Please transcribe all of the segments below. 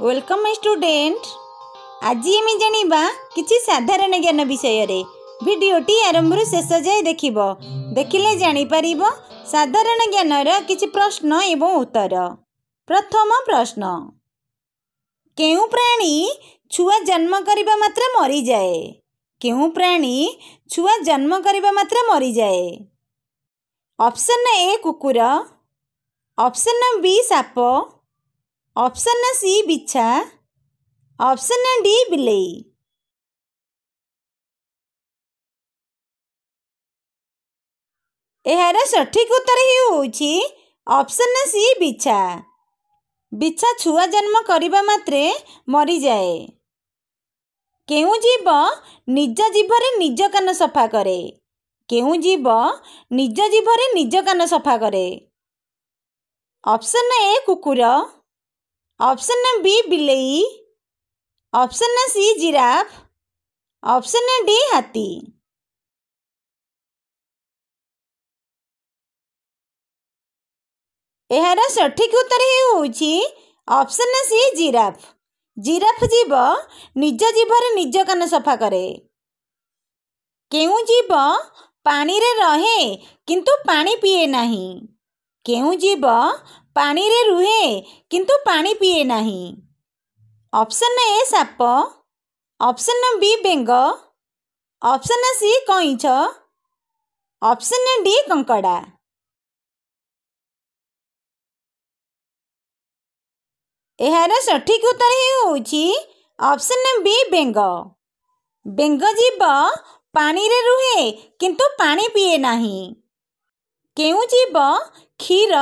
welcome ମାଇ student ଆଜି ଆମେ ଜାଣିବା କିଛି ସାଧାରଣ ଜ୍ଞାନ ବିଷୟରେ ଭିଡ଼ିଓଟି ଆରମ୍ଭରୁ ଶେଷ ଯାଏ ଦେଖିବ ଦେଖିଲେ ଜାଣିପାରିବ ସାଧାରଣ ଜ୍ଞାନର କିଛି ପ୍ରଶ୍ନ ଏବଂ ଉତ୍ତର ପ୍ରଥମ ପ୍ରଶ୍ନ କେଉଁ ପ୍ରାଣୀ ଛୁଆ ଜନ୍ମ କରିବା ମାତ୍ର ମରିଯାଏ କେଉଁ ପ୍ରାଣୀ ଛୁଆ ଜନ୍ମ କରିବା ମାତ୍ର ମରିଯାଏ ଅପସନ୍ ଏ କୁକୁର ଅପସନ୍ ବି ସାପ ଅପସନ୍ ନା ସି ବିଛା ଅପସନ୍ ନା ଡି ବିଲେଇ ଏହାର ସଠିକ ଉତ୍ତର ହେଉଛି ଅପସନ୍ ନା ସି ବିଛା ବିଛା ଛୁଆ ଜନ୍ମ କରିବା ମାତ୍ରେ ମରିଯାଏ କେଉଁ ଜୀବ ନିଜ ଜିଭରେ ନିଜ କାନ ସଫା କରେ କେଉଁ ଜୀବ ନିଜ ଜିଭରେ ନିଜ କାନ ସଫା କରେ ଅପସନ୍ ଏ କୁକୁର ଅପସନ୍ ନମ୍ ବି ବିଲେଇ ଅପସନ୍ ନମ୍ ସି ଜିରାଫ ଅପସନ୍ ନମ୍ ଡି ହାତୀ ଏହାର ସଠିକ ଉତ୍ତର ହେଉଛି ଅପସନ୍ ନମ୍ ସି ଜିରାଫ ଜିରାଫ ଜୀବ ନିଜ ଜିଭରେ ନିଜ କାନ ସଫା କରେ କେଉଁ ଜୀବ ପାଣିରେ ରହେ କିନ୍ତୁ ପାଣି ପିଏ ନାହିଁ କେଉଁ ଜୀବ ପାଣିରେ ରୁହେ କିନ୍ତୁ ପାଣି ପିଏ ନାହିଁ ଅପସନ୍ ଏ ସାପ ଅପସନ୍ ବି ବେଙ୍ଗ ଅପସନ୍ ସି କଇଁଛ ଅପସନ୍ ଡି କଙ୍କଡ଼ା ଏହାର ସଠିକ୍ ଉତ୍ତର ହେଉଛି ଅପସନ୍ ବି ବେଙ୍ଗ ବେଙ୍ଗ ଜୀବ ପାଣିରେ ରୁହେ କିନ୍ତୁ ପାଣି ପିଏ ନାହିଁ କେଉଁ ଜୀବ କ୍ଷୀର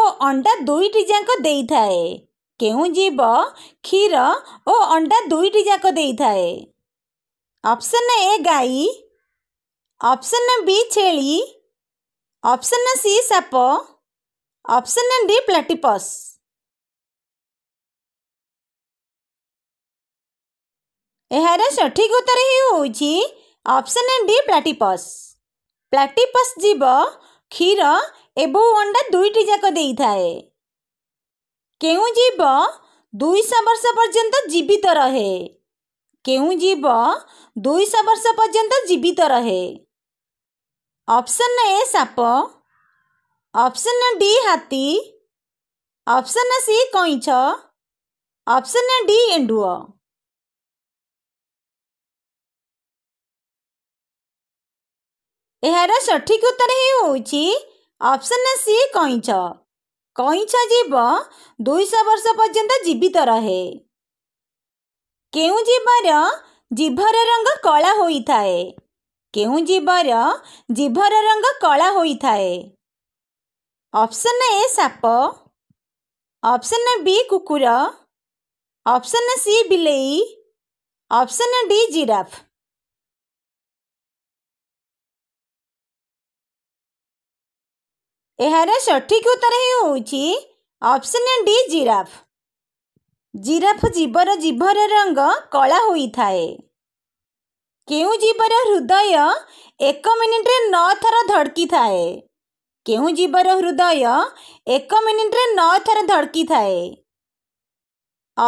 ଓ ଅଣ୍ଡା ଦୁଇଟି ଯାକ ଦେଇଥାଏ କେଉଁ ଜୀବ କ୍ଷୀର ଓ ଅଣ୍ଡା ଦୁଇଟି ଯାକ ଦେଇଥାଏ ଅପସନ୍ ଏ ଗାଈ ଅପସନ୍ ବି ଛେଳି ଅପସନ୍ ସି ସାପ ଅପସନ୍ ଡି ପ୍ଲାଟିପସ୍ ଏହାର ସଠିକ୍ ଉତ୍ତର ହେଉଛି ଅପସନ୍ ଡି ପ୍ଲାଟିପସ୍ ପ୍ଲାଟିପସ୍ ଜୀବ କ୍ଷୀର ଏବଂ ଅଣ୍ଡା ଦୁଇଟି ଯାକ ଦେଇଥାଏ କେଉଁ ଜୀବ ଦୁଇଶହ ବର୍ଷ ପର୍ଯ୍ୟନ୍ତ ଜୀବିତ ରହେ କେଉଁ ଜୀବ ଦୁଇଶହ ବର୍ଷ ପର୍ଯ୍ୟନ୍ତ ଜୀବିତ ରହେ ଅପ୍ସନ୍ ଏ ସାପ ଅପ୍ସନ୍ ଡି ହାତୀ ଅପ୍ସନ୍ ସି କଇଁଛ ଅପ୍ସନ୍ ଡି ଏଣ୍ଡୁଅ ଏହାର ସଠିକ୍ ଉତ୍ତର ହେଉଛି ଅପସନ୍ ସି କଇଁଛ କଇଁଛ ଜୀବ ଦୁଇଶହ ବର୍ଷ ପର୍ଯ୍ୟନ୍ତ ଜୀବିତ ରହେ କେଉଁ ଜୀବର ଜିଭର ରଙ୍ଗ କଳା ହୋଇଥାଏ କେଉଁ ଜୀବର ଜିଭର ରଙ୍ଗ କଳା ହୋଇଥାଏ ଅପସନ୍ ଏ ସାପ ଅପସନ୍ ବି କୁକୁର ଅପସନ୍ ସି ବିଲେଇ ଅପସନ୍ ଡି ଜିରାଫ ଏହାର ସଠିକ ଉତ୍ତର ହେଉଛି ଅପ୍ସନ୍ ଡି ଜିରାଫ ଜିରାଫ ଜୀବର ଜିଭର ରଙ୍ଗ କଳା ହୋଇଥାଏ କେଉଁ ଜୀବର ହୃଦୟ ଏକ ମିନିଟ୍ରେ ନଅ ଥର ଧଡ଼କିଥାଏ କେଉଁ ଜୀବର ହୃଦୟ ଏକ ମିନିଟ୍ରେ ନଅ ଥର ଧଡ଼କିଥାଏ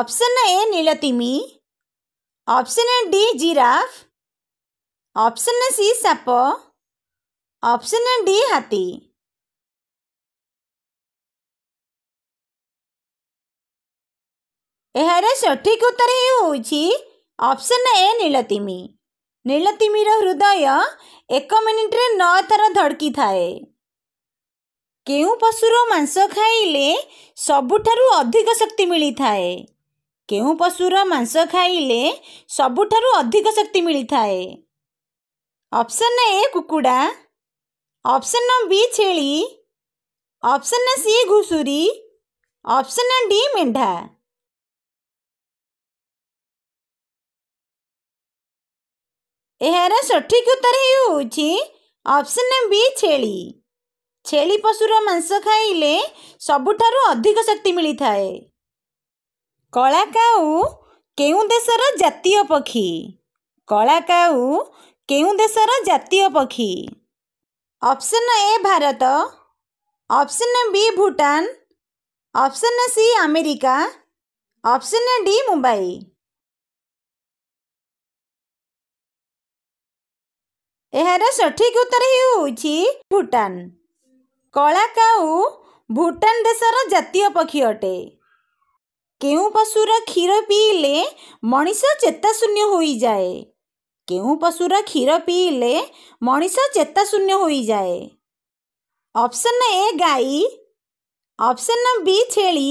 ଅପ୍ସନ୍ ଏ ନୀଳତିମି option D giraffe option C ସାପ ଅପ୍ସନ୍ ଡି ହାତୀ ଏହାର ସଠିକ ଉତ୍ତର ହେଉଛି ଅପସନ୍ ଏ ନୀଳତିମି ନୀଳତିମିର ହୃଦୟ ଏକ ମିନିଟ୍ରେ ନଅ ଥର ଧଡ଼କିଥାଏ କେଉଁ ପଶୁର ମାଂସ ଖାଇଲେ ସବୁଠାରୁ ଅଧିକ ଶକ୍ତି ମିଳିଥାଏ କେଉଁ ପଶୁର ମାଂସ ଖାଇଲେ ସବୁଠାରୁ ଅଧିକ ଶକ୍ତି ମିଳିଥାଏ ଅପସନ୍ ଏ କୁକୁଡ଼ା ଅପସନ୍ ବି ଛେଳି ଅପସନ୍ ସି ଘୁଷୁରୀ ଅପସନ୍ ଡି ମେଣ୍ଢା ଏହାର ସଠିକ ଉତ୍ତର ହେଉଛି ଅପସନ୍ ବି ଛେଳି ଛେଳି ପଶୁର ମାଂସ ଖାଇଲେ ସବୁଠାରୁ ଅଧିକ ଶକ୍ତି ମିଳିଥାଏ କଳାକାଉ କେଉଁ ଦେଶର ଜାତୀୟ ପକ୍ଷୀ କଳା କାଉ କେଉଁ ଦେଶର ଜାତୀୟ ପକ୍ଷୀ option A Bharat option B Bhutan option C America option D Mumbai यार सठिक उत्तर ही भूटान कला काऊ भूटान देशर जितिय पक्षी अटे के पशुर क्षीर पीले मनीष चेताशून्य हो जाए के पशुर क्षीर पीले मनीष चेताशून्य हो जाए ऑप्शन ए गाई ऑप्शन बी छेली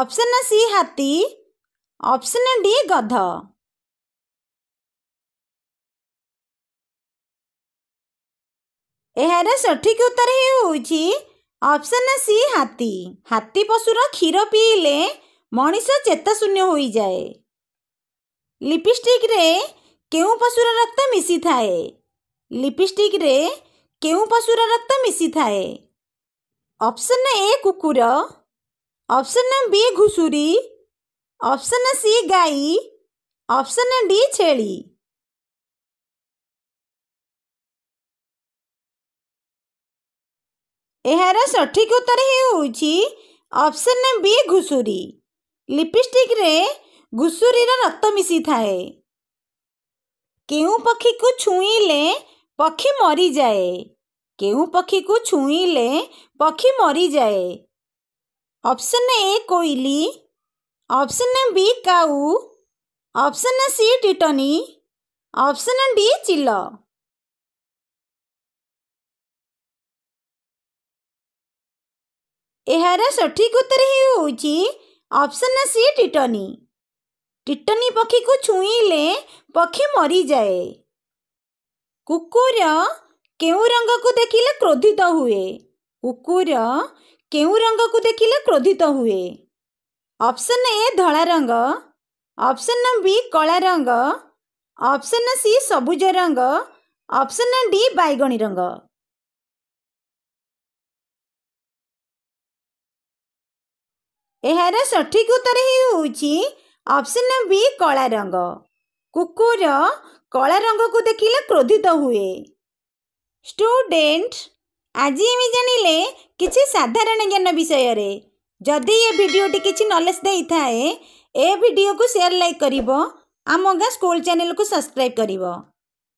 ऑप्शन सी हाथी ऑप्शन डी गधा ଏହାର ସଠିକ୍ ଉତ୍ତର ହେଉଛି ଅପସନ୍ ସି ହାତୀ ହାତୀ ପଶୁର କ୍ଷୀର ପିଇଲେ ମଣିଷ ଚେତାଶୂନ୍ୟ ହୋଇଯାଏ ଲିପଷ୍ଟିକ୍ରେ କେଉଁ ପଶୁର ରକ୍ତ ମିଶିଥାଏ ଲିପଷ୍ଟିକ୍ରେ କେଉଁ ପଶୁର ରକ୍ତ ମିଶିଥାଏ ଅପସନ୍ ଏ କୁକୁର ଅପସନ୍ ବି ଘୁଷୁରୀ ଅପସନ୍ ସି ଗାଈ ଅପସନ୍ ଡି ଛେଳି यार सठिक उत्तर ऑप्शन ने बी घुषुरी लिपस्टिक रे घुषुरी रक्त मिशी थाए के पक्षी को छुईले पक्षी मरी जाए के पक्षी को छुईले पक्षी मरी जाए ऑप्शन ए कोईली ऑप्शन बी काऊ ऑप्शन सी टिटनी ऑप्शन डी चिल्ला ଏହାର ସଠିକ ଉତ୍ତର ହେଉଛି ଅପସନ୍ ସି ଟିଟନି ଟିଟନି ପକ୍ଷୀକୁ ଛୁଇଁଲେ ପକ୍ଷୀ ମରିଯାଏ କୁକୁର କେଉଁ ରଙ୍ଗକୁ ଦେଖିଲେ କ୍ରୋଧିତ ହୁଏ କୁକୁର କେଉଁ ରଙ୍ଗକୁ ଦେଖିଲେ କ୍ରୋଧିତ ହୁଏ ଅପସନ୍ ଏ ଧଳା ରଙ୍ଗ ଅପସନ୍ ବି କଳା ରଙ୍ଗ ଅପସନ୍ ସି ସବୁଜ ରଙ୍ଗ ଅପସନ୍ ଡି ବାଇଗଣୀ ରଙ୍ଗ ଏହାର ସଠିକ୍ ଉତ୍ତର ହେଉଛି ଅପସନ୍ ବି କଳା ରଙ୍ଗ କୁକୁର କଳା ରଙ୍ଗକୁ ଦେଖିଲେ କ୍ରୋଧିତ ହୁଏ ଷ୍ଟୁଡେଣ୍ଟ ଆଜି ଆମେ ଜାଣିଲେ କିଛି ସାଧାରଣ ଜ୍ଞାନ ବିଷୟରେ ଯଦି ଏ ଭିଡ଼ିଓଟି କିଛି ନଲେଜ୍ ଦେଇଥାଏ ଏ ଭିଡ଼ିଓକୁ ସେୟାର ଲାଇକ୍ କରିବ ଆମ ଗାଁ ସ୍କୁଲ୍ ଚ୍ୟାନେଲକୁ ସବସ୍କ୍ରାଇବ୍ କରିବ